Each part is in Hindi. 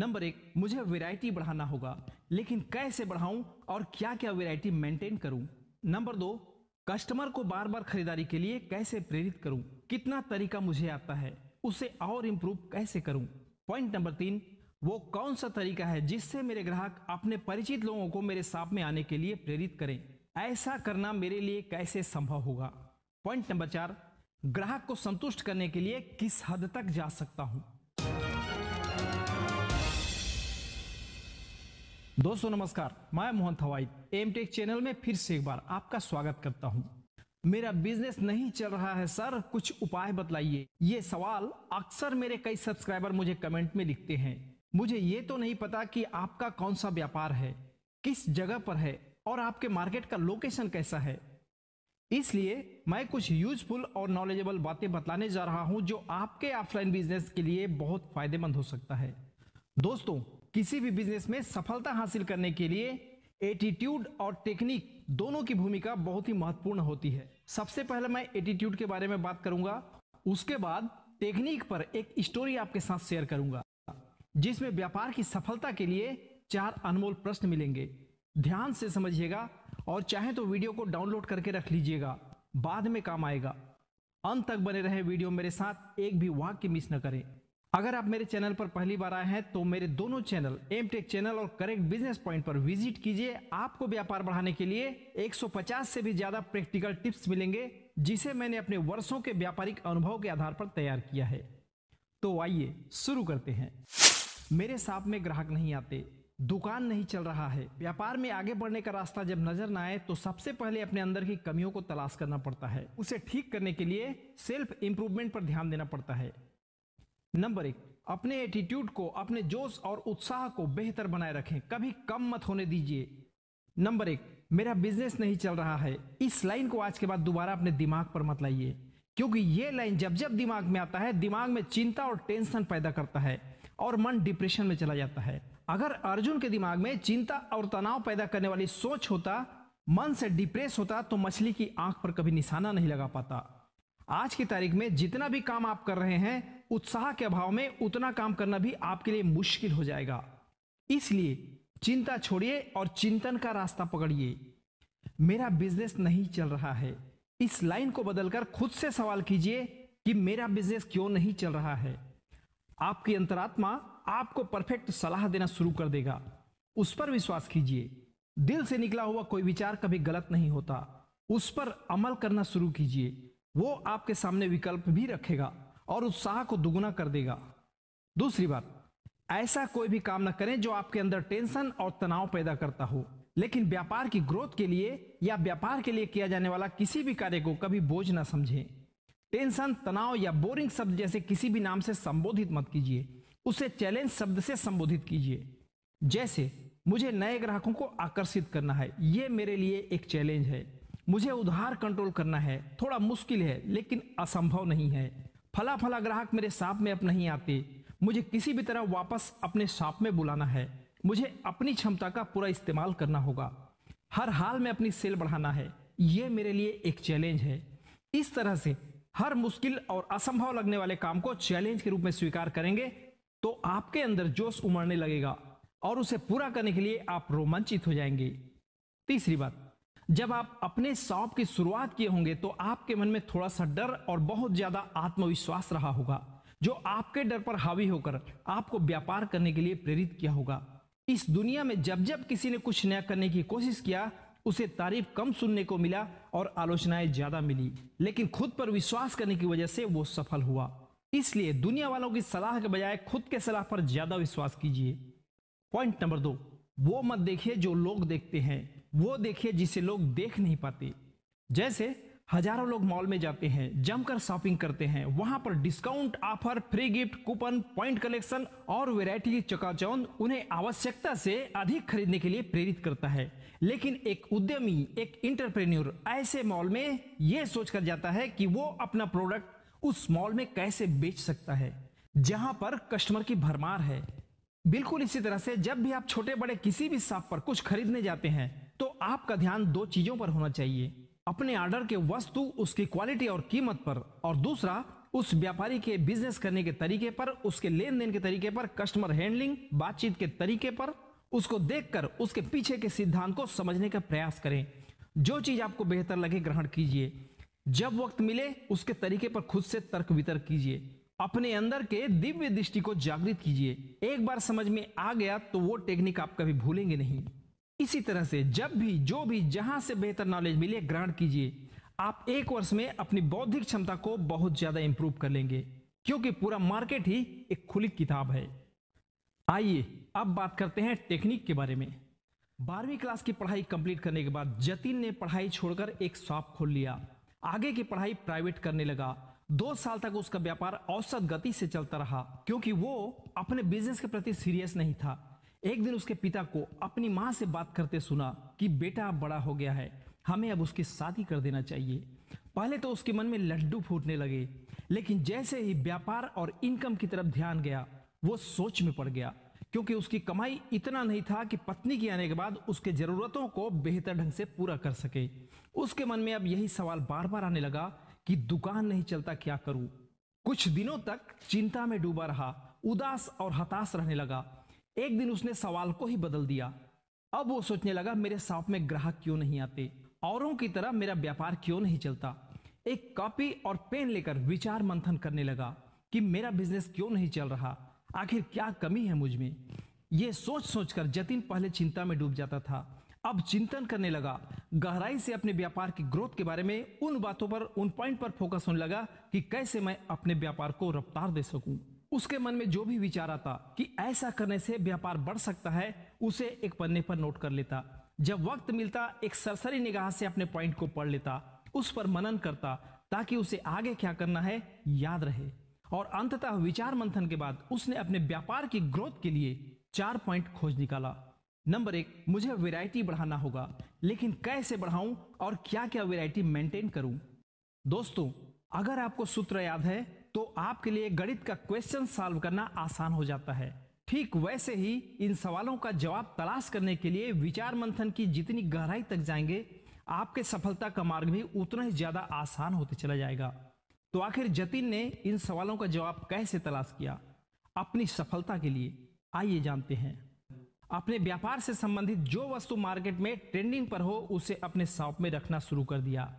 नंबर एक मुझे वैरायटी बढ़ाना होगा लेकिन कैसे बढ़ाऊं और क्या क्या वैरायटी मेंटेन करूं नंबर दो कस्टमर को बार बार खरीदारी के लिए कैसे प्रेरित करूं कितना तरीका मुझे आता है उसे और इम्प्रूव कैसे करूं पॉइंट नंबर तीन वो कौन सा तरीका है जिससे मेरे ग्राहक अपने परिचित लोगों को मेरे साथ में आने के लिए प्रेरित करें ऐसा करना मेरे लिए कैसे संभव होगा पॉइंट नंबर चार ग्राहक को संतुष्ट करने के लिए किस हद तक जा सकता हूं दोस्तों नमस्कार मैं Mohan Thawai M tech channel में फिर से एक बार आपका स्वागत करता हूं मेरा बिजनेस नहीं चल रहा है सर कुछ उपाय बतलाइए ये सवाल अक्सर मेरे कई सब्सक्राइबर मुझे कमेंट में लिखते हैं मुझे ये तो नहीं पता कि आपका कौन सा व्यापार है किस जगह पर है और आपके मार्केट का लोकेशन कैसा है इसलिए मैं कुछ यूजफुल और नॉलेजेबल बातें बतलाने जा रहा हूं जो आपके ऑफलाइन बिजनेस के लिए बहुत फायदेमंद हो सकता है दोस्तों किसी भी बिजनेस में सफलता हासिल करने के लिए एटीट्यूड और टेक्निक दोनों की भूमिका बहुत ही महत्वपूर्ण होती है सबसे पहले मैं एटीट्यूड के बारे में बात करूंगा उसके बाद टेक्निक पर एक स्टोरी आपके साथ शेयर करूंगा जिसमें व्यापार की सफलता के लिए चार अनमोल प्रश्न मिलेंगे ध्यान से समझिएगा और चाहे तो वीडियो को डाउनलोड करके रख लीजिएगा बाद में काम आएगा अंत तक बने रहे वीडियो मेरे साथ एक भी वाक्य मिस न करें अगर आप मेरे चैनल पर पहली बार आए हैं तो मेरे दोनों चैनल एम टेक चैनल और करेक्ट बिजनेस पॉइंट पर विजिट कीजिए आपको व्यापार बढ़ाने के लिए 150 से भी ज्यादा प्रैक्टिकल टिप्स मिलेंगे जिसे मैंने अपने वर्षों के व्यापारिक अनुभव के आधार पर तैयार किया है तो आइए शुरू करते हैं मेरे साथ में ग्राहक नहीं आते दुकान नहीं चल रहा है व्यापार में आगे बढ़ने का रास्ता जब नजर ना आए तो सबसे पहले अपने अंदर की कमियों को तलाश करना पड़ता है उसे ठीक करने के लिए सेल्फ इम्प्रूवमेंट पर ध्यान देना पड़ता है नंबर एक अपने एटीट्यूड को अपने जोश और उत्साह को बेहतर बनाए रखें कभी कम मत होने दीजिए नंबर एक मेरा बिजनेस नहीं चल रहा है इस लाइन को आज के बाद दोबारा अपने दिमाग पर मत लाइए क्योंकि ये लाइन जब जब दिमाग में आता है दिमाग में चिंता और टेंशन पैदा करता है और मन डिप्रेशन में चला जाता है अगर अर्जुन के दिमाग में चिंता और तनाव पैदा करने वाली सोच होता मन से डिप्रेस होता तो मछली की आंख पर कभी निशाना नहीं लगा पाता आज की तारीख में जितना भी काम आप कर रहे हैं उत्साह के अभाव में उतना काम करना भी आपके लिए मुश्किल हो जाएगा इसलिए चिंता छोड़िए और चिंतन का रास्ता पकड़िए मेरा बिजनेस नहीं चल रहा है इस लाइन को बदलकर खुद से सवाल कीजिए कि मेरा बिजनेस क्यों नहीं चल रहा है आपकी अंतरात्मा आपको परफेक्ट सलाह देना शुरू कर देगा उस पर विश्वास कीजिए दिल से निकला हुआ कोई विचार कभी गलत नहीं होता उस पर अमल करना शुरू कीजिए वो आपके सामने विकल्प भी रखेगा और उत्साह को दुगुना कर देगा दूसरी बात ऐसा कोई भी काम ना करें जो आपके अंदर टेंशन और तनाव पैदा करता हो लेकिन व्यापार की ग्रोथ के लिए या व्यापार के लिए किया जाने वाला किसी भी कार्य को कभी बोझ ना समझें टेंशन तनाव या बोरिंग शब्द जैसे किसी भी नाम से संबोधित मत कीजिए उसे चैलेंज शब्द से संबोधित कीजिए जैसे मुझे नए ग्राहकों को आकर्षित करना है ये मेरे लिए एक चैलेंज है मुझे उधार कंट्रोल करना है थोड़ा मुश्किल है लेकिन असंभव नहीं है फला फला ग्राहक मेरे साप में अब नहीं आते मुझे किसी भी तरह वापस अपने साप में बुलाना है मुझे अपनी क्षमता का पूरा इस्तेमाल करना होगा हर हाल में अपनी सेल बढ़ाना है ये मेरे लिए एक चैलेंज है इस तरह से हर मुश्किल और असंभव लगने वाले काम को चैलेंज के रूप में स्वीकार करेंगे तो आपके अंदर जोश उमड़ने लगेगा और उसे पूरा करने के लिए आप रोमांचित हो जाएंगे तीसरी बात जब आप अपने शॉप की शुरुआत किए होंगे तो आपके मन में थोड़ा सा डर और बहुत ज्यादा आत्मविश्वास रहा होगा जो आपके डर पर हावी होकर आपको व्यापार करने के लिए प्रेरित किया होगा इस दुनिया में जब जब किसी ने कुछ नया करने की कोशिश किया उसे तारीफ कम सुनने को मिला और आलोचनाएं ज्यादा मिली लेकिन खुद पर विश्वास करने की वजह से वो सफल हुआ इसलिए दुनिया वालों की सलाह के बजाय खुद के सलाह पर ज्यादा विश्वास कीजिए पॉइंट नंबर दो वो मत देखिए जो लोग देखते हैं वो देखिए जिसे लोग देख नहीं पाते जैसे हजारों लोग मॉल में जाते हैं जमकर शॉपिंग करते हैं वहां पर discount offer free gift coupon point collection और वेरायटी की चकाचौंध उन्हें आवश्यकता से अधिक खरीदने के लिए प्रेरित करता है लेकिन एक उद्यमी एक इंटरप्रेन्योर ऐसे मॉल में यह सोचकर जाता है कि वो अपना प्रोडक्ट उस मॉल में कैसे बेच सकता है जहां पर कस्टमर की भरमार है बिल्कुल इसी तरह से जब भी आप छोटे बड़े किसी भी शॉप पर कुछ खरीदने जाते हैं तो आपका ध्यान दो चीजों पर होना चाहिए अपने ऑर्डर के वस्तु उसकी क्वालिटी और कीमत पर और दूसरा उस व्यापारी के बिजनेस करने के तरीके पर उसके लेन देन के तरीके पर कस्टमर हैंडलिंग बातचीत के तरीके पर उसको देखकर उसके पीछे के सिद्धांत को समझने का प्रयास करें जो चीज आपको बेहतर लगे ग्रहण कीजिए जब वक्त मिले उसके तरीके पर खुद से तर्क वितर्क कीजिए अपने अंदर के दिव्य दृष्टि को जागृत कीजिए एक बार समझ में आ गया तो वो टेक्निक आप कभी भूलेंगे नहीं इसी तरह से जब भी जो भी जहां से बेहतर नॉलेज मिले ग्रांट कीजिए आप एक वर्ष में अपनी बौद्धिक क्षमता को बहुत ज्यादा इंप्रूव कर लेंगे क्योंकि पूरा मार्केट ही एक खुली किताब है आइए अब बात करते हैं टेक्निक के बारे में बारहवीं क्लास की पढ़ाई कंप्लीट करने के बाद जतिन ने पढ़ाई छोड़कर एक शॉप खोल लिया आगे की पढ़ाई प्राइवेट करने लगा दो साल तक उसका व्यापार औसत गति से चलता रहा क्योंकि वो अपने बिजनेस के प्रति सीरियस नहीं था एक दिन उसके पिता को अपनी माँ से बात करते सुना कि बेटा अब बड़ा हो गया है हमें अब उसकी शादी कर देना चाहिए पहले तो उसके मन में लड्डू फूटने लगे लेकिन जैसे ही व्यापार और इनकम की तरफ ध्यान गया वो सोच में पड़ गया क्योंकि उसकी कमाई इतना नहीं था कि पत्नी के आने के बाद उसके ज़रूरतों को बेहतर ढंग से पूरा कर सके उसके मन में अब यही सवाल बार बार आने लगा कि दुकान नहीं चलता क्या करूं कुछ दिनों तक चिंता में डूबा रहा उदास और हताश रहने लगा एक दिन उसने सवाल को ही बदल दिया अब वो सोचने लगा मेरे शॉप में ग्राहक क्यों नहीं आते औरों की तरह मेरा व्यापार क्यों नहीं चलता एक कॉपी और पेन लेकर विचार मंथन करने लगा कि मेरा बिजनेस क्यों नहीं चल रहा आखिर क्या कमी है मुझ में ये सोच सोचकर जतिन पहले चिंता में डूब जाता था अब चिंतन करने लगा गहराई से अपने व्यापार की ग्रोथ के बारे में उन बातों पर उन पॉइंट पर फोकस होने लगा कि कैसे मैं अपने व्यापार को रफ्तार दे सकूं उसके मन में जो भी विचार आता कि ऐसा करने से व्यापार बढ़ सकता है उसे एक पन्ने पर नोट कर लेता जब वक्त मिलता एक सरसरी निगाह से अपने पॉइंट को पढ़ लेता उस पर मनन करता ताकि उसे आगे क्या करना है याद रहे और अंततः विचार मंथन के बाद उसने अपने व्यापार की ग्रोथ के लिए चार पॉइंट खोज निकाला नंबर एक मुझे वेरायटी बढ़ाना होगा लेकिन कैसे बढ़ाऊं और क्या क्या वेरायटी मेंटेन करूं दोस्तों अगर आपको सूत्र याद है तो आपके लिए गणित का क्वेश्चन सॉल्व करना आसान हो जाता है ठीक वैसे ही इन सवालों का जवाब तलाश करने के लिए विचार मंथन की जितनी गहराई तक जाएंगे आपके सफलता का मार्ग भी उतना ही ज्यादा आसान होते चला जाएगा तो आखिर जतिन ने इन सवालों का जवाब कैसे तलाश किया अपनी सफलता के लिए आइए जानते हैं अपने व्यापार से संबंधित जो वस्तु मार्केट में ट्रेंडिंग पर हो उसे अपने शॉप में रखना शुरू कर दिया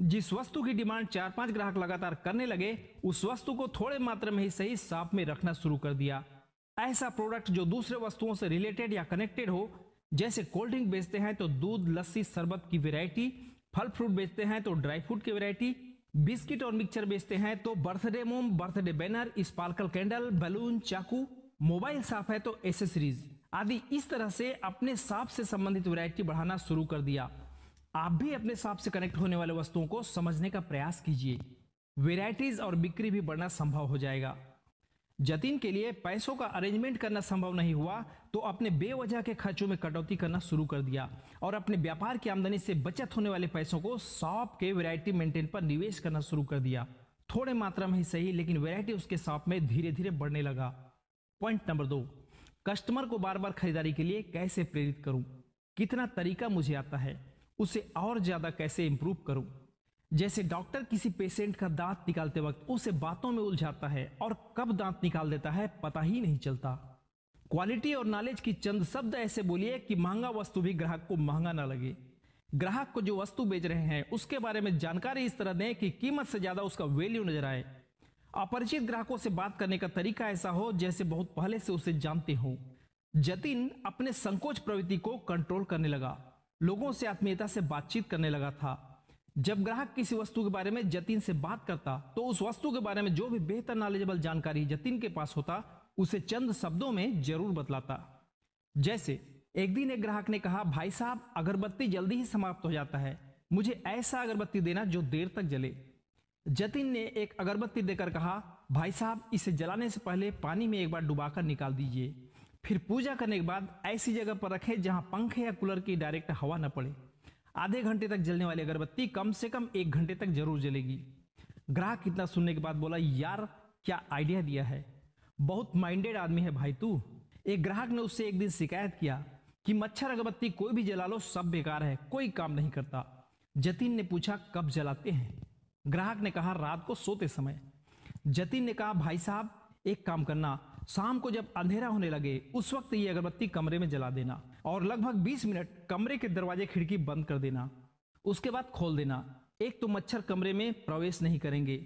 जिस वस्तु की डिमांड चार पांच ग्राहक लगातार करने लगे उस वस्तु को थोड़े मात्रा में ही सही साफ में रखना शुरू कर दिया ऐसा प्रोडक्ट जो दूसरे वस्तुओं से रिलेटेड या कनेक्टेड हो जैसे कोल्ड ड्रिंक बेचते हैं तो दूध लस्सी शरबत की वेरायटी फल फ्रूट बेचते हैं तो ड्राई फ्रूट की वेरायटी बिस्किट और मिक्सचर बेचते हैं तो बर्थडे मोम birthday banner sparkle candle balloon चाकू मोबाइल साफ है तो एसेसरीज आदि इस तरह से अपने साफ से संबंधित वैरायटी बढ़ाना शुरू कर दिया आप भी अपने हिसाब से कनेक्ट होने वाले वस्तुओं को समझने का प्रयास कीजिए वेराइटीज और बिक्री भी बढ़ना संभव हो जाएगा जतिन के लिए पैसों का अरेंजमेंट करना संभव नहीं हुआ तो अपने बेवजह के खर्चों में कटौती करना शुरू कर दिया और अपने व्यापार की आमदनी से बचत होने वाले पैसों को शॉप के वैरायटी मेंटेन पर निवेश करना शुरू कर दिया थोड़े मात्रा में ही सही लेकिन वैरायटी उसके शॉप में धीरे धीरे बढ़ने लगा पॉइंट नंबर दो कस्टमर को बार बार खरीदारी के लिए कैसे प्रेरित करूं कितना तरीका मुझे आता है उसे और ज़्यादा कैसे इंप्रूव करूं जैसे डॉक्टर किसी पेशेंट का दांत निकालते वक्त उसे बातों में उलझाता है और कब दांत निकाल देता है पता ही नहीं चलता क्वालिटी और नॉलेज की चंद शब्द ऐसे बोलिए कि महंगा वस्तु भी ग्राहक को महंगा ना लगे ग्राहक को जो वस्तु बेच रहे हैं उसके बारे में जानकारी इस तरह दें कि कीमत से ज़्यादा उसका वैल्यू नजर आए अपरिचित ग्राहकों से बात करने का तरीका ऐसा हो जैसे बहुत पहले से उसे जानते हो जतिन अपने संकोच प्रवृत्ति को कंट्रोल करने लगा लोगों से आत्मीयता से बातचीत करने लगा था जब ग्राहक किसी वस्तु के बारे में जतिन से बात करता तो उस वस्तु के बारे में जो भी बेहतर नॉलेजेबल जानकारी जतिन के पास होता उसे चंद शब्दों में जरूर बतलाता जैसे एक दिन एक ग्राहक ने कहा भाई साहब अगरबत्ती जल्दी ही समाप्त हो जाता है मुझे ऐसा अगरबत्ती देना जो देर तक जले जतिन ने एक अगरबत्ती देकर कहा भाई साहब इसे जलाने से पहले पानी में एक बार डुबाकर निकाल दीजिए फिर पूजा करने के बाद ऐसी जगह पर रखें जहां पंखे या कूलर की डायरेक्ट हवा न पड़े आधे घंटे तक जलने वाली अगरबत्ती कम से कम एक घंटे तक जरूर जलेगी ग्राहक कितना सुनने के बाद बोला यार क्या आइडिया दिया है बहुत माइंडेड आदमी है भाई तू एक ग्राहक ने उससे एक दिन शिकायत किया कि मच्छर अगरबत्ती कोई भी जला लो सब बेकार है कोई काम नहीं करता जतिन ने पूछा कब जलाते हैं ग्राहक ने कहा रात को सोते समय जतिन ने कहा भाई साहब एक काम करना शाम को जब अंधेरा होने लगे उस वक्त ये अगरबत्ती कमरे में जला देना और लगभग 20 मिनट कमरे के दरवाजे खिड़की बंद कर देना उसके बाद खोल देना एक तो मच्छर कमरे में प्रवेश नहीं करेंगे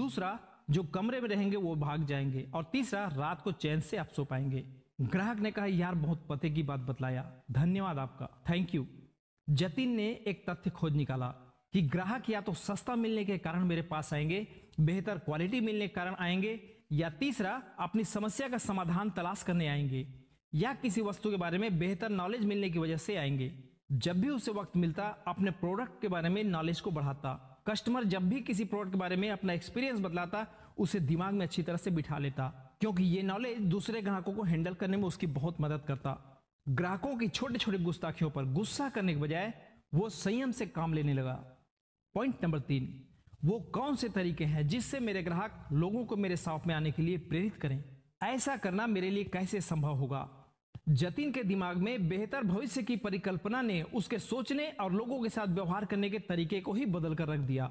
दूसरा जो कमरे में रहेंगे वो भाग जाएंगे और तीसरा रात को चैन से आप सो पाएंगे ग्राहक ने कहा यार बहुत पते की बात बतलाया धन्यवाद आपका थैंक यू जतिन ने एक तथ्य खोज निकाला कि ग्राहक या तो सस्ता मिलने के कारण मेरे पास आएंगे बेहतर क्वालिटी मिलने के कारण आएंगे या तीसरा अपनी समस्या का समाधान तलाश करने आएंगे या किसी वस्तु के बारे में बेहतर नॉलेज मिलने की वजह से आएंगे जब भी उसे वक्त मिलता अपने प्रोडक्ट के बारे में नॉलेज को बढ़ाता कस्टमर जब भी किसी प्रोडक्ट के बारे में अपना एक्सपीरियंस बदलाता उसे दिमाग में अच्छी तरह से बिठा लेता क्योंकि ये नॉलेज दूसरे ग्राहकों को हैंडल करने में उसकी बहुत मदद करता ग्राहकों की छोटे छोटे गुस्ताखियों पर गुस्सा करने के बजाय वो संयम से काम लेने लगा पॉइंट नंबर तीन वो कौन से तरीके हैं जिससे मेरे ग्राहक लोगों को मेरे शॉप में आने के लिए प्रेरित करें ऐसा करना मेरे लिए कैसे संभव होगा जतिन के दिमाग में बेहतर भविष्य की परिकल्पना ने उसके सोचने और लोगों के साथ व्यवहार करने के तरीके को ही बदल कर रख दिया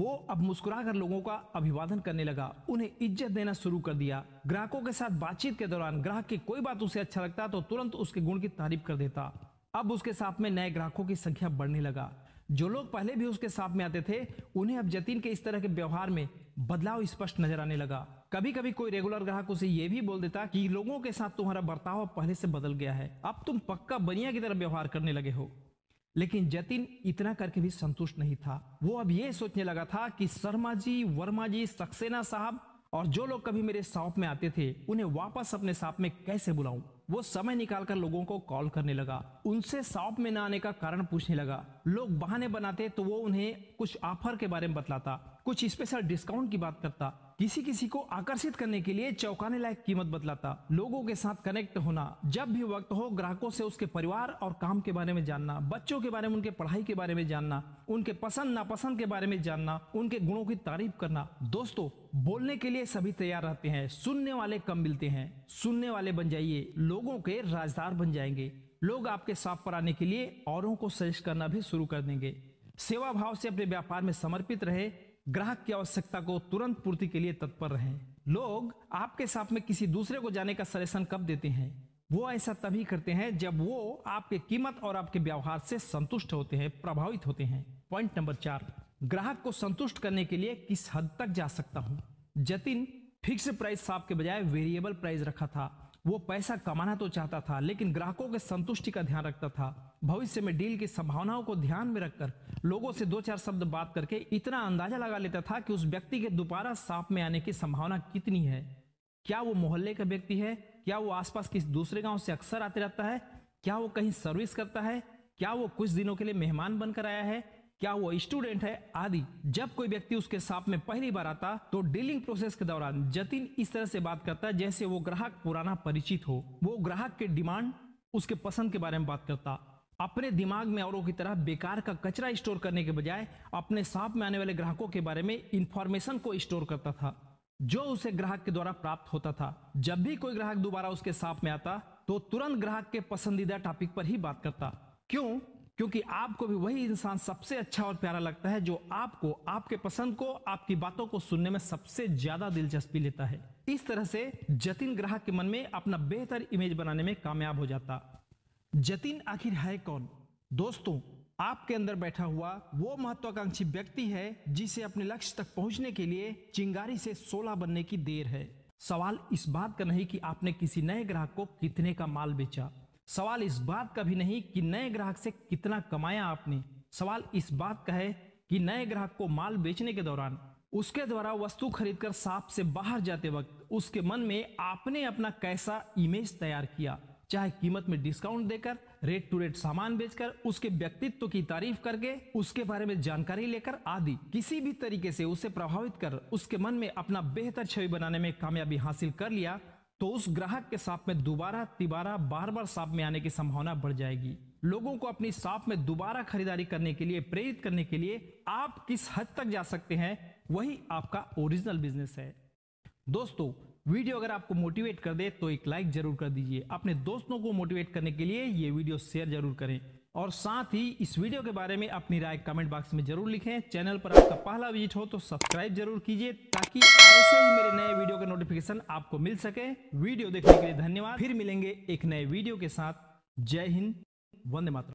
वो अब मुस्कुराकर लोगों का अभिवादन करने लगा उन्हें इज्जत देना शुरू कर दिया ग्राहकों के साथ बातचीत के दौरान ग्राहक की कोई बात उसे अच्छा लगता तो तुरंत उसके गुण की तारीफ कर देता अब उसके साथ में नए ग्राहकों की संख्या बढ़ने लगा जो लोग पहले भी उसके साथ में आते थे उन्हें अब जतिन के इस तरह के व्यवहार में बदलाव स्पष्ट नजर आने लगा कभी कभी कोई रेगुलर ग्राहक उसे यह भी बोल देता कि लोगों के साथ तुम्हारा बर्ताव पहले से बदल गया है अब तुम पक्का बनिया की तरह व्यवहार करने लगे हो लेकिन जतिन इतना करके भी संतुष्ट नहीं था वो अब यह सोचने लगा था कि शर्मा जी वर्मा जी सक्सेना साहब और जो लोग कभी मेरे शॉप में आते थे उन्हें वापस अपने शॉप में कैसे बुलाऊं वो समय निकालकर लोगों को कॉल करने लगा उनसे शॉप में न आने का कारण पूछने लगा लोग बहाने बनाते तो वो उन्हें कुछ ऑफर के बारे में बतलाता कुछ स्पेशल डिस्काउंट की बात करता किसी किसी को आकर्षित करने के लिए चौंकाने लायक कीमत बतलाता लोगों के साथ कनेक्ट होना जब भी वक्त हो ग्राहकों से उसके परिवार और काम के बारे में जानना बच्चों के बारे में उनके पढ़ाई के बारे में जानना उनके पसंद नापसंद के बारे में जानना उनके गुणों की तारीफ करना दोस्तों बोलने के लिए सभी तैयार रहते हैं सुनने वाले कम मिलते हैं सुनने वाले बन जाइए लोगों के राजदार बन जाएंगे लोग आपके साफ पर आने के लिए औरों को सजेस्ट करना भी शुरू कर देंगे सेवा भाव से अपने व्यापार में समर्पित रहे ग्राहक की आवश्यकता को तुरंत पूर्ति के लिए तत्पर रहें लोग आपके साथ में किसी दूसरे को जाने का सजेशन कब देते हैं वो ऐसा तभी करते हैं जब वो आपके कीमत और आपके व्यवहार से संतुष्ट होते हैं प्रभावित होते हैं पॉइंट नंबर चार ग्राहक को संतुष्ट करने के लिए किस हद तक जा सकता हूँ जतिन फिक्स प्राइस साफ के बजाय वेरिएबल प्राइस रखा था वो पैसा कमाना तो चाहता था लेकिन ग्राहकों के संतुष्टि का ध्यान रखता था भविष्य में डील की संभावनाओं को ध्यान में रखकर लोगों से दो चार शब्द बात करके इतना अंदाजा लगा लेता था कि उस व्यक्ति के दोबारा सांप में आने की संभावना कितनी है क्या वो मोहल्ले का व्यक्ति है क्या वो आसपास किसी दूसरे गांव से अक्सर आते रहता है क्या वो कहीं सर्विस करता है क्या वो कुछ दिनों के लिए मेहमान बनकर आया है क्या वो स्टूडेंट है आदि जब कोई व्यक्ति उसके साथ में पहली बार आता तो डीलिंग प्रोसेस के दौरान जतिन इस तरह से बात करता जैसे वो ग्राहक पुराना परिचित हो वो ग्राहक के डिमांड उसके पसंद के बारे में बात करता अपने दिमाग में औरों की तरह बेकार का कचरा स्टोर करने के बजाय अपने साथ में आने वाले ग्राहकों के बारे में इंफॉर्मेशन को स्टोर करता था जो उसे ग्राहक के द्वारा प्राप्त होता था जब भी कोई ग्राहक दोबारा उसके साथ में आता तो तुरंत ग्राहक के पसंदीदा टॉपिक पर ही बात करता क्यों क्योंकि आपको भी वही इंसान सबसे अच्छा और प्यारा लगता है जो आपको आपके पसंद को आपकी बातों को सुनने में सबसे ज्यादा दिलचस्पी लेता है इस तरह से जतिन ग्राहक के मन में अपना बेहतर इमेज बनाने में कामयाब हो जाता जतिन आखिर है कौन दोस्तों आपके अंदर बैठा हुआ वो महत्वाकांक्षी व्यक्ति है जिसे अपने लक्ष्य तक पहुंचने के लिए चिंगारी से सोलह बनने की देर है सवाल इस बात का नहीं कि आपने किसी नए ग्राहक को कितने का माल बेचा सवाल इस बात का भी नहीं कि नए ग्राहक से कितना कमाया आपने सवाल इस बात का है कि नए ग्राहक को माल बेचने के दौरान उसके द्वारा वस्तु खरीदकर सांप से बाहर जाते वक्त उसके मन में आपने अपना कैसा इमेज तैयार किया चाहे कीमत में डिस्काउंट देकर रेट टू रेट सामान बेचकर उसके व्यक्तित्व की तारीफ करके उसके बारे में जानकारी लेकर आदि किसी भी तरीके से उसे प्रभावित कर उसके मन में अपना बेहतर छवि बनाने में कामयाबी हासिल कर लिया तो उस ग्राहक के सांप में दोबारा तिबारा बार बार सांप में आने की संभावना बढ़ जाएगी लोगों को अपनी सांप में दोबारा खरीदारी करने के लिए प्रेरित करने के लिए आप किस हद तक जा सकते हैं वही आपका ओरिजिनल बिजनेस है दोस्तों वीडियो अगर आपको मोटिवेट कर दे तो एक लाइक जरूर कर दीजिए अपने दोस्तों को मोटिवेट करने के लिए ये वीडियो शेयर जरूर करें और साथ ही इस वीडियो के बारे में अपनी राय कमेंट बॉक्स में जरूर लिखें चैनल पर आपका पहला विजिट हो तो सब्सक्राइब जरूर कीजिए ताकि ऐसे ही मेरे नए वीडियो के नोटिफिकेशन आपको मिल सके वीडियो देखने के लिए धन्यवाद फिर मिलेंगे एक नए वीडियो के साथ जय हिंद वंदे मातृ